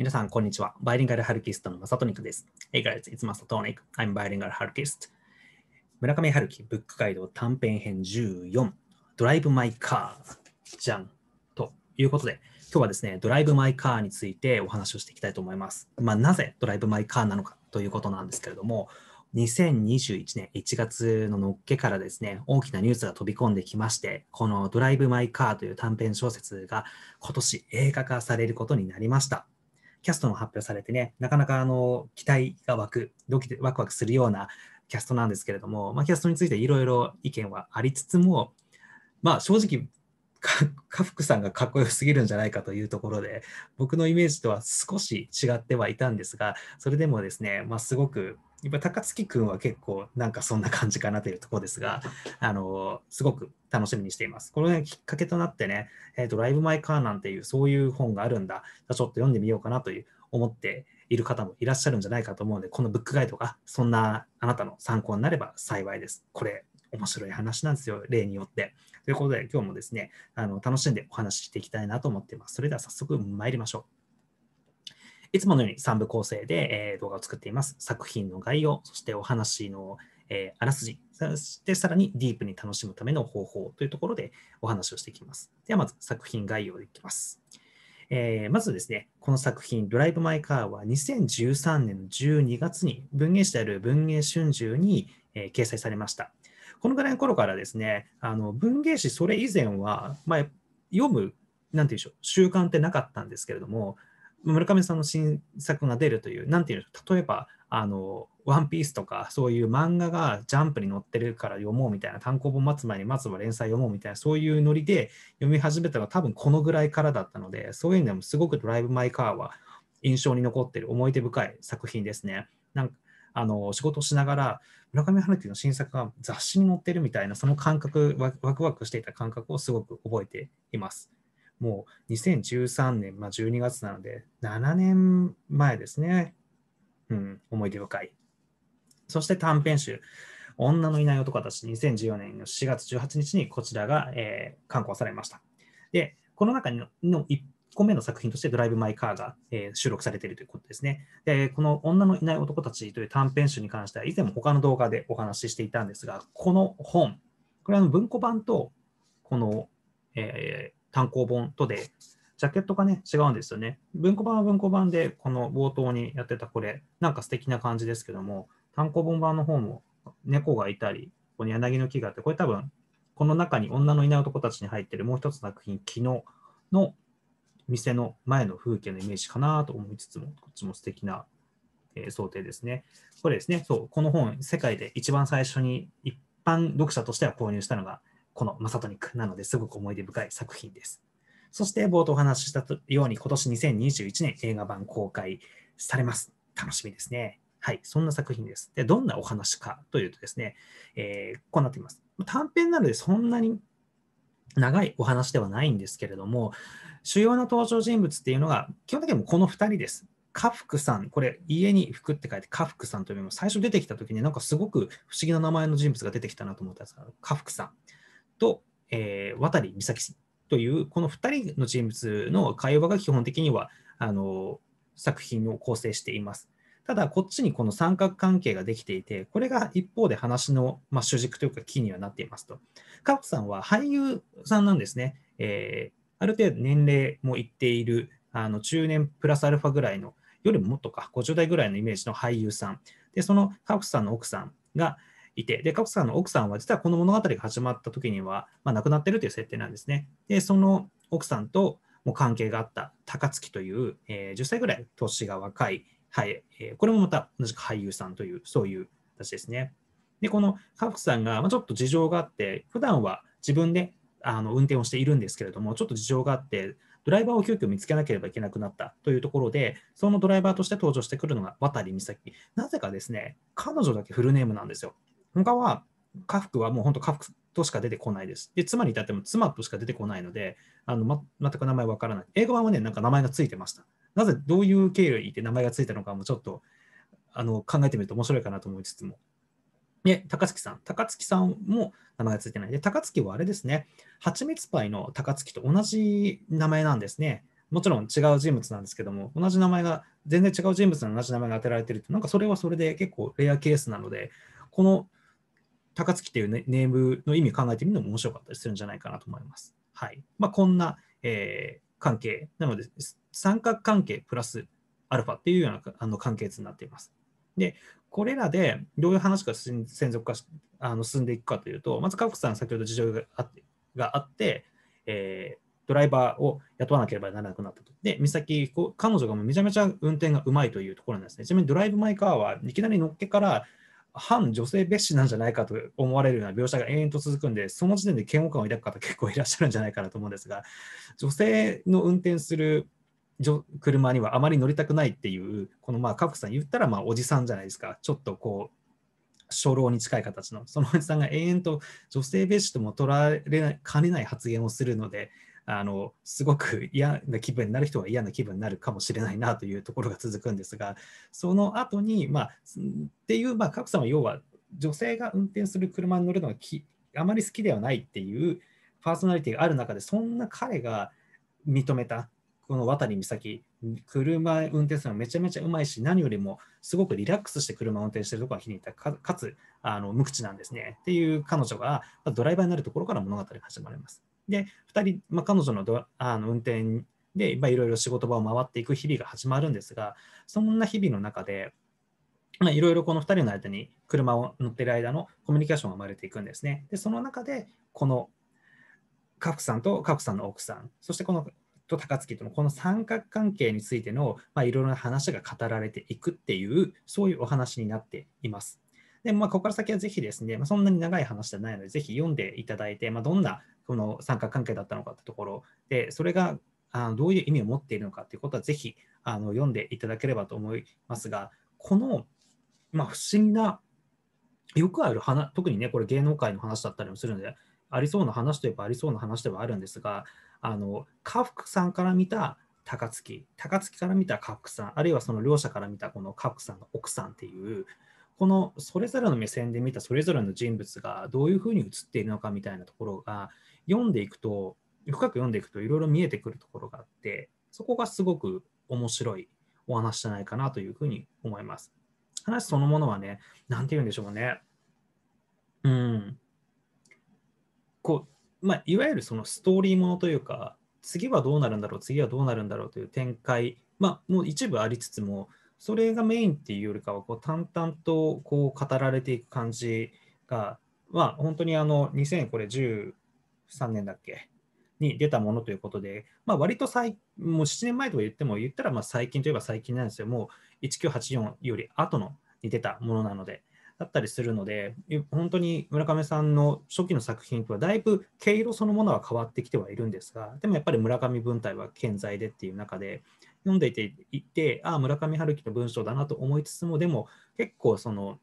皆さん、こんにちは。バイリンガルハルキストのマサトニクです。Hey guys, it's Masatonic. I'm b i l i n g u 村上春樹、ブックガイド短編編14、ドライブ・マイ・カー、じゃん。ということで、今日はですね、ドライブ・マイ・カーについてお話をしていきたいと思います。まあ、なぜドライブ・マイ・カーなのかということなんですけれども、2021年1月ののっけからですね、大きなニュースが飛び込んできまして、このドライブ・マイ・カーという短編小説が今年映画化されることになりました。キャストも発表されてね、なかなかあの期待が湧く、ドキでワクワクするようなキャストなんですけれども、まあ、キャストについていろいろ意見はありつつも、まあ、正直、家福さんがかっこよすぎるんじゃないかというところで、僕のイメージとは少し違ってはいたんですが、それでもですね、まあ、すごく、やっぱ高槻君は結構なんかそんな感じかなというところですが、あのすごく楽しみにしています。これがきっかけとなってね、えーと、ドライブ・マイ・カーなんていう、そういう本があるんだ。ちょっと読んでみようかなという思っている方もいらっしゃるんじゃないかと思うので、このブックガイドがそんなあなたの参考になれば幸いです。これ、面白い話なんですよ、例によって。ということで、今日もですね、あの楽しんでお話ししていきたいなと思っています。それでは早速参りましょう。いつものように3部構成で動画を作っています。作品の概要、そしてお話のえー、あらすじ、そしてさらにディープに楽しむための方法というところでお話をしていきます。ではまず作品概要でいきます。えー、まずですね、この作品、ドライブ・マイ・カーは2013年の12月に文芸誌である文芸春秋に、えー、掲載されました。このぐらいの頃からですね、あの文芸誌それ以前は、まあ、読む、なんていうんでしょう、習慣ってなかったんですけれども、村上さんの新作が出るという、なんていうの例えば、あの、ワンピースとか、そういう漫画がジャンプに載ってるから読もうみたいな、単行本待つ前にまずは連載読もうみたいな、そういうノリで読み始めたのは多分このぐらいからだったので、そういうのもすごくドライブ・マイ・カーは印象に残ってる思い出深い作品ですね。なんかあの仕事しながら村上春樹の新作が雑誌に載ってるみたいなその感覚ワクワクしていた感覚をすごく覚えています。もう2013年、まあ、12月なので、7年前ですね。うん、思い出深い。そして短編集、女のいない男たち、2014年の4月18日にこちらが、えー、刊行されました。で、この中のの1個目の作品として、ドライブ・マイ・カーが、えー、収録されているということですね。で、この女のいない男たちという短編集に関しては、以前も他の動画でお話ししていたんですが、この本、これは文庫版と、この、えー単行本とで、ジャケットがね、違うんですよね。文庫版は文庫版で、この冒頭にやってたこれ、なんか素敵な感じですけども、単行本版の方も猫がいたり、ここに柳の木があって、これ多分、この中に女のいない男たちに入ってるもう一つ作品、昨日の店の前の風景のイメージかなと思いつつも、こっちも素敵な、えー、想定ですね。これですね、そう、この本、世界で一番最初に一般読者としては購入したのがこのマサトニックなのですごく思い出深い作品です。そして冒頭お話ししたように今年2021年映画版公開されます。楽しみですね。はい、そんな作品です。で、どんなお話かというとですね、えー、こうなっています。短編なのでそんなに長いお話ではないんですけれども、主要な登場人物っていうのが、基本的にもこの2人です。家福さん、これ家に服って書いて家福さんというのも最初出てきた時になんかすごく不思議な名前の人物が出てきたなと思ったんですが、家福さん。と、えー、渡美咲というこの2人の人物の会話が基本的にはあの作品を構成しています。ただこっちにこの三角関係ができていてこれが一方で話の、まあ、主軸というかキーにはなっていますと。カップさんは俳優さんなんですね。えー、ある程度年齢もいっているあの中年プラスアルファぐらいのよりももっとか50代ぐらいのイメージの俳優さん。でそのカップさんの奥さんが、いて、で、カコさんの奥さんは実はこの物語が始まった時には、まあ、亡くなってるという設定なんですね。で、その奥さんとも関係があった高槻という、えー、10歳ぐらい年が若い、はいえー、これもまた同じく俳優さんという、そういう形ですね。で、このカクさんが、まあ、ちょっと事情があって、普段は自分であの運転をしているんですけれども、ちょっと事情があって、ドライバーを急遽見つけなければいけなくなったというところで、そのドライバーとして登場してくるのが渡美咲。なぜかですね、彼女だけフルネームなんですよ。他は家福はもう本当家福としか出てこないです。で、妻に至っても妻としか出てこないので、あのま全く名前わからない。英語版はね、なんか名前がついてました。なぜ、どういう経緯で名前がついたのかもちょっとあの考えてみると面白いかなと思いつつも。で、高槻さん。高槻さんも名前がついてない。で、高槻はあれですね、蜂蜜パイの高槻と同じ名前なんですね。もちろん違う人物なんですけども、同じ名前が、全然違う人物の同じ名前が当てられてるって、なんかそれはそれで結構レアケースなので、この高槻というネームの意味を考えてみるのも面白かったりするんじゃないかなと思います。はいまあ、こんな、えー、関係なので三角関係プラスアルファっていうようなあの関係図になっています。でこれらでどういう話が専属化しあの進んでいくかというとまずカフクさん先ほど事情があってがあって、えードライバーを雇わなければならなくなったと。で、美咲、彼女がもうめちゃめちゃ運転がうまいというところなんですね。ちなみにドライブ・マイ・カーはいきなり乗っけから反女性蔑視なんじゃないかと思われるような描写が延々と続くんで、その時点で嫌悪感を抱く方結構いらっしゃるんじゃないかなと思うんですが、女性の運転する車にはあまり乗りたくないっていう、このまあカフプさん言ったらまあおじさんじゃないですか、ちょっとこう、初老に近い形の、そのおじさんが延々と女性蔑視とも取られかねない発言をするので、あのすごく嫌な気分になる人は嫌な気分になるかもしれないなというところが続くんですがその後にまあっていうまあ賀来さんは要は女性が運転する車に乗るのがきあまり好きではないっていうパーソナリティがある中でそんな彼が認めたこの渡美咲車運転するのめちゃめちゃうまいし何よりもすごくリラックスして車を運転してるところが気に入ったかつあの無口なんですねっていう彼女がドライバーになるところから物語が始まります。で、2人、まあ、彼女のドあの運転で、まいろいろ仕事場を回っていく日々が始まるんですが、そんな日々の中で、まいろいろこの2人の間に車を乗ってる間のコミュニケーションが生まれていくんですね。で、その中で、このカフさんとカフさんの奥さん、そしてこのと高槻とのこの三角関係についての、まいろいろな話が語られていくっていう、そういうお話になっています。で、まあ、ここから先はぜひですね、まあ、そんなに長い話じゃないので、ぜひ読んでいただいて、まあ、どんなこの三角関係だったのかってところで、それがあのどういう意味を持っているのかということは、ぜひあの読んでいただければと思いますが、この、まあ、不思議な、よくある話、特にね、これ芸能界の話だったりもするので、ありそうな話といえばありそうな話ではあるんですが、あの家福さんから見た高槻、高槻から見た家福さん、あるいはその両者から見たこの家福さんの奥さんっていう、このそれぞれの目線で見たそれぞれの人物がどういうふうに映っているのかみたいなところが読んでいくと深く読んでいくといろいろ見えてくるところがあってそこがすごく面白いお話じゃないかなというふうに思います。話そのものはね何て言うんでしょうねうんこうまあ、いわゆるそのストーリーものというか次はどうなるんだろう次はどうなるんだろうという展開、まあ、もう一部ありつつもそれがメインっていうよりかはこう淡々とこう語られていく感じが、まあ、本当にあの2000これ10 3年だっけに出たものということで、まあ、割と最もう7年前とは言っても、言ったらまあ最近といえば最近なんですよ、もう1984より後のに出たものなので、だったりするので、本当に村上さんの初期の作品とはだいぶ毛色そのものは変わってきてはいるんですが、でもやっぱり村上文体は健在でっていう中で、読んでいて、いてああ、村上春樹の文章だなと思いつつも、でも結構その、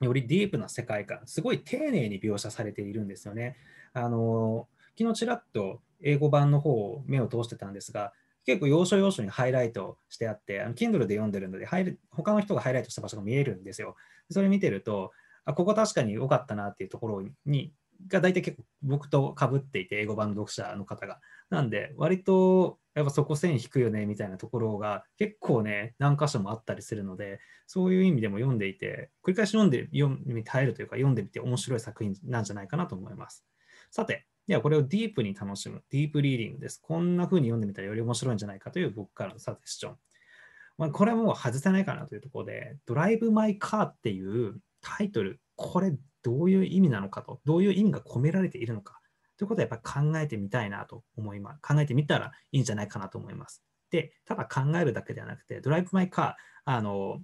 よりディープな世界観、すごい丁寧に描写されているんですよね。あの昨日ちらっと英語版の方を目を通してたんですが、結構要所要所にハイライトしてあって、あの Kindle で読んでるので、他の人がハイライトした場所が見えるんですよ。それ見てると、あここ確かに良かったなっていうところにが大体結構僕とかぶっていて、英語版の読者の方が。なんで、割とやっぱそこ線引くよねみたいなところが結構ね何箇所もあったりするのでそういう意味でも読んでいて繰り返し読んで読み耐えるというか読んでみて面白い作品なんじゃないかなと思いますさてではこれをディープに楽しむディープリーディングですこんな風に読んでみたらより面白いんじゃないかという僕からのサジェスション、まあ、これはもう外せないかなというところでドライブ・マイ・カーっていうタイトルこれどういう意味なのかとどういう意味が込められているのかということはやっぱり考えてみたいなと思います。考えてみたらいいんじゃないかなと思います。で、ただ考えるだけではなくて、ドライブ・マイ・カー、あの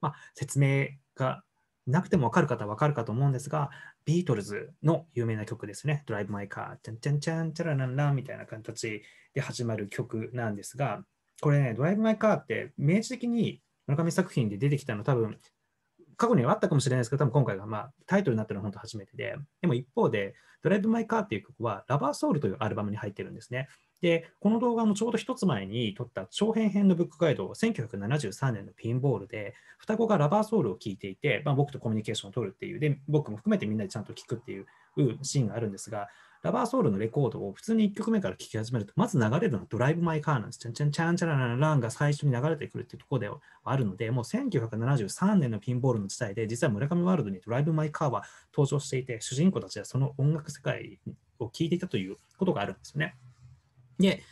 まあ、説明がなくても分かる方は分かるかと思うんですが、ビートルズの有名な曲ですね、ドライブ・マイ・カー、チャンチャンチャン、チャラランランみたいな形で始まる曲なんですが、これね、ドライブ・マイ・カーって明示的に村上作品で出てきたの多分過去にはあったかもしれないですけど、多分今回が、まあ、タイトルになったのは本当初めてで、でも一方で、ドライブ・マイ・カーっていう曲は、ラバー・ソウルというアルバムに入ってるんですね。で、この動画もちょうど1つ前に撮った長編編のブックガイド、1973年のピンボールで、双子がラバーソウルを聴いていて、まあ、僕とコミュニケーションを取るっていう、で、僕も含めてみんなでちゃんと聞くっていうシーンがあるんですが、ラバーソウルのレコードを普通に1曲目から聴き始めると、まず流れるのはドライブ・マイ・カーなんです。チャンチャンチャンチャララランが最初に流れてくるっていうところではあるので、もう1973年のピンボールの時代で、実は村上ワールドにドライブ・マイ・カーは登場していて、主人公たちはその音楽世界を聴いていたということがあるんですよね。で、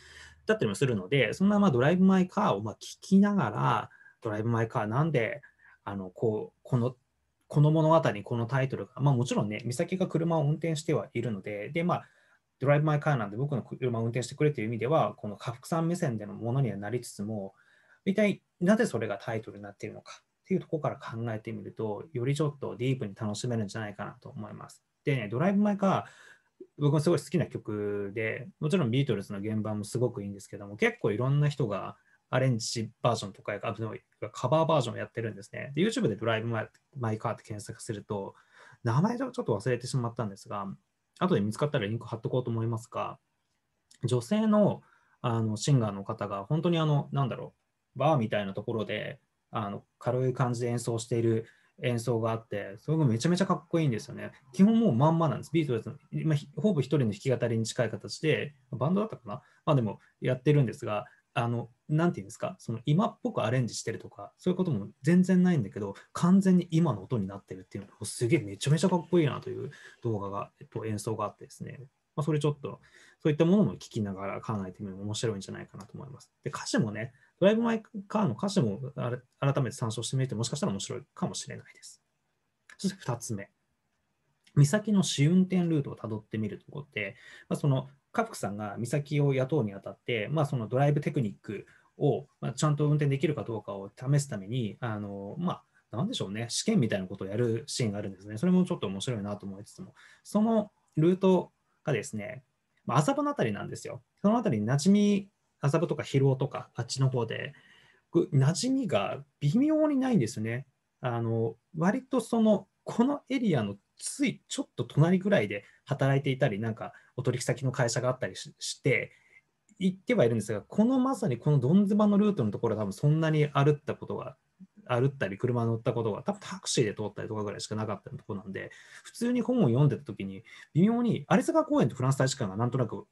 だったりもするので、そんなまドライブ・マイ・カーをまきながら、ドライブ・マイ・カーなんで、あのこうこのこの物語、このタイトルが、まあ、もちろんね、美咲が車を運転してはいるので、で、まあ、ドライブ・マイ・カーなんで僕の車を運転してくれという意味では、この家福さん目線でのものにはなりつつも、一体なぜそれがタイトルになっているのかっていうところから考えてみると、よりちょっとディープに楽しめるんじゃないかなと思います。でね、ドライブ・マイ・カー、僕もすごい好きな曲で、もちろんビートルズの現場もすごくいいんですけども、結構いろんな人がアレンジバージョンとか、カバーバージョンをやってるんですね。で、YouTube でドライブマイカーって検索すると、名前ちょっと忘れてしまったんですが、後で見つかったらリンク貼っとこうと思いますが、女性のあのシンガーの方が本当にあの、なんだろう、バーみたいなところであの軽い感じで演奏している演奏があって、それがめちゃめちゃかっこいいんですよね。基本もうまんまなんです。ビートルズの、ほぼ一人の弾き語りに近い形で、バンドだったかなまあでもやってるんですが、あの何て言うんですか、その今っぽくアレンジしてるとか、そういうことも全然ないんだけど、完全に今の音になってるっていうのが、すげえめちゃめちゃかっこいいなという動画が、えっと、演奏があってですね、まあ、それちょっと、そういったものも聞きながら考えてみるのも面白いんじゃないかなと思います。で、歌詞もね、ドライブ・マイ・カーの歌詞も改めて参照してみると、もしかしたら面白いかもしれないです。そして2つ目。岬の試運転ルートをたどってみるところで、まあ、そのカフクさんが美咲を雇うにあたって、まあ、そのドライブテクニックを、まちゃんと運転できるかどうかを試すために、あのまあ、なんでしょうね、試験みたいなことをやるシーンがあるんですね。それもちょっと面白いなと思いつつも、そのルートがですね、まあ、麻布の辺りなんですよ。その辺りに馴染み、麻布とか広尾とか、あっちの方で、馴染みが微妙にないんですね。あの割とそのこのエリアのついちょっと隣ぐらいで働いていたり、なんかお取引先の会社があったりして、行ってはいるんですが、このまさにこのドンズバのルートのところは多分そんなに歩ったことが、歩ったり車に乗ったことが多分タクシーで通ったりとかぐらいしかなかったところなんで、普通に本を読んでた時に微妙に有坂公園とフランス大使館がなんとなく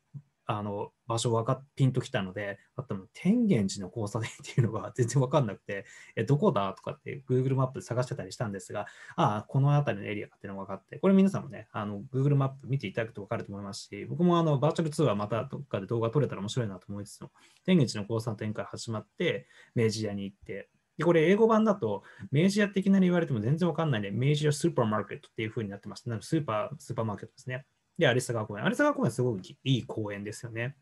あの場所わかっピンときたので、あと天元寺の交差点っていうのが全然分かんなくて、えどこだとかって Google マップで探してたりしたんですが、ああ、この辺りのエリアっていうのが分かって、これ皆さんもね、あの Google マップ見ていただくと分かると思いますし、僕もあのバーチャルツアーまたどっかで動画撮れたら面白いなと思いつつも、天元寺の交差点から始まって、明治屋に行って、で、これ英語版だと、明治屋っていきなり言われても全然わかんないんで、明治屋スーパーマーケットっていうふうになってましなのスーパー、スーパーマーケットですね。で、リスガ公園。リ栖川公園すごくいい公園ですよね。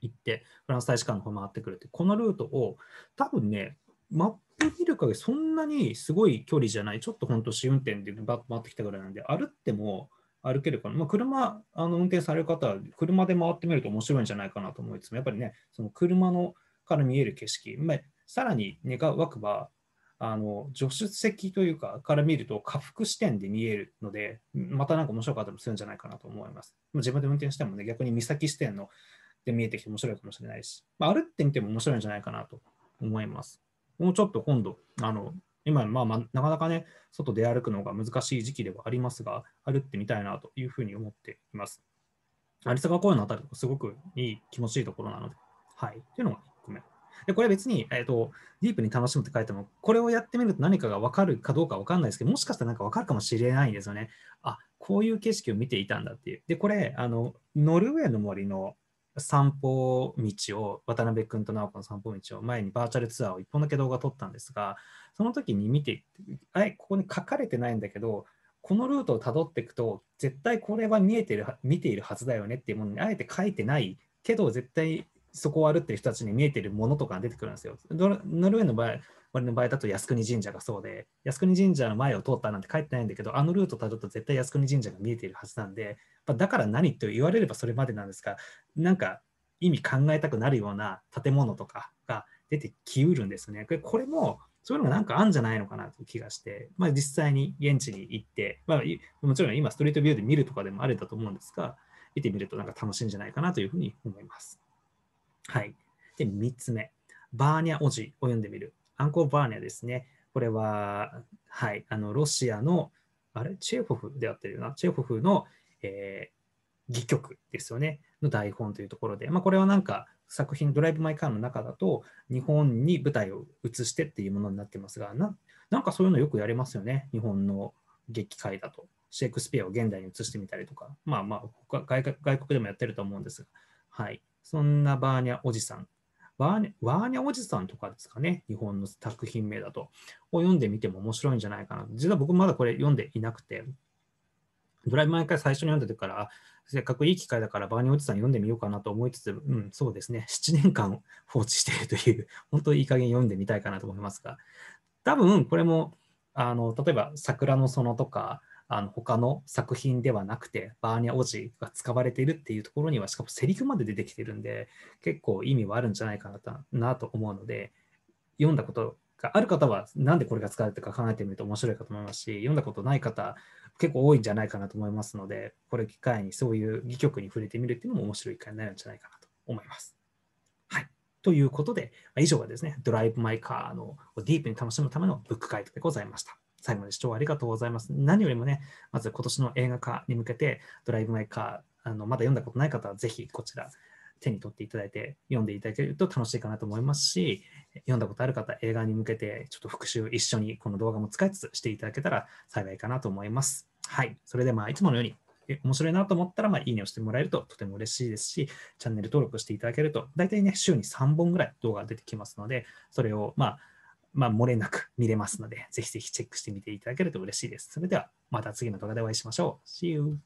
行って、フランス大使館の方回ってくるって、このルートを多分ね、マップ見る限りそんなにすごい距離じゃない、ちょっと本当試運転でバッと回ってきたぐらいなんで、歩っても歩けるかな。まあ、車、あの運転される方は車で回ってみると面白いんじゃないかなと思いつつも、やっぱりね、その車のから見える景色、まあ、さらに願わくば、あの助手席というか、から見ると、下腹視点で見えるので、またなんか面白かったりするんじゃないかなと思います。自分で運転してもね、逆に三崎視点ので見えてきて面白いかもしれないし、まあ、歩ってみても面白いんじゃないかなと思います。もうちょっと今度、あの今、まあまあ、なかなかね、外で歩くのが難しい時期ではありますが、歩ってみたいなというふうに思っています。有坂公園のあたりとかすごくいい気持ちいいところなので、はい、というのがでこれ別に、えーと、とディープに楽しむって書いても、これをやってみると何かが分かるかどうか分かんないですけど、もしかしたら何か分かるかもしれないんですよね。あこういう景色を見ていたんだっていう。で、これ、あのノルウェーの森の散歩道を、渡辺君と直子の散歩道を前にバーチャルツアーを1本だけ動画撮ったんですが、その時に見て、あれ、ここに書かれてないんだけど、このルートをたどっていくと、絶対これは見えてる見ているはずだよねっていうものにあえて書いてないけど、絶対そこを歩ってる人たちに見えてるものとかが出てくるんですよ。ノルウェーの場合、俺の場合だと靖国神社がそうで、靖国神社の前を通ったなんて書いてないんだけど、あのルートたどると絶対靖国神社が見えているはずなんで、だから何って言われればそれまでなんですが、なんか意味考えたくなるような建物とかが出てきうるんですね。これもそういうのがなんかあるんじゃないのかなという気がして、まあ、実際に現地に行って、まあ、もちろん今ストリートビューで見るとかでもあれだと思うんですが、見てみるとなんか楽しいんじゃないかなというふうに思います。はい。で、3つ目、バーニャおじを読んでみる。アンコーバーニャですね。これは、はい、あのロシアの、あれ、チェーホフであってるよな、チェーホフの、えー、戯曲ですよね、の台本というところで、まあ、これはなんか作品、ドライブ・マイ・カーの中だと、日本に舞台を移してっていうものになってますが、ななんかそういうのよくやりますよね、日本の劇界だと。シェイクスピアを現代に移してみたりとか、まあまあ外、外国でもやってると思うんですが、はい。そんなバーニャおじさん。バーニャーニャおじさんとかですかね。日本の作品名だと。を読んでみても面白いんじゃないかな。実は僕まだこれ読んでいなくて。ドライブ毎回最初に読んでてから、せっかくいい機会だからバーニャおじさん読んでみようかなと思いつつ、うん、そうですね。7年間 放置しているという、本当にいい加減読んでみたいかなと思いますが。多分これも、あの例えば「桜の園」とかあの他の作品ではなくてバーニャ王子が使われているっていうところにはしかもセリフまで出てきてるんで結構意味はあるんじゃないかなと思うので読んだことがある方はなんでこれが使われてるか考えてみると面白いかと思いますし読んだことない方結構多いんじゃないかなと思いますのでこれを機会にそういう戯曲に触れてみるっていうのも面白い会になるんじゃないかなと思います。はいということで、以上がですね、ドライブ・マイ・カーのディープに楽しむためのブックガイでございました。最後まで視聴ありがとうございます。何よりもね、まず今年の映画化に向けて、ドライブ・マイ・カー、あのまだ読んだことない方はぜひこちら手に取っていただいて、読んでいただけると楽しいかなと思いますし、読んだことある方、映画に向けてちょっと復習一緒にこの動画も使いつつしていただけたら幸いかなと思います。はい。それでまあ、いつものように面白いなと思ったら、まあ、いいねをしてもらえるととても嬉しいですし、チャンネル登録していただけると、大体ね、週に3本ぐらい動画が出てきますので、それを、まあ、まあ、漏れなく見れますので、ぜひぜひチェックしてみていただけると嬉しいです。それでは、また次の動画でお会いしましょう。See you!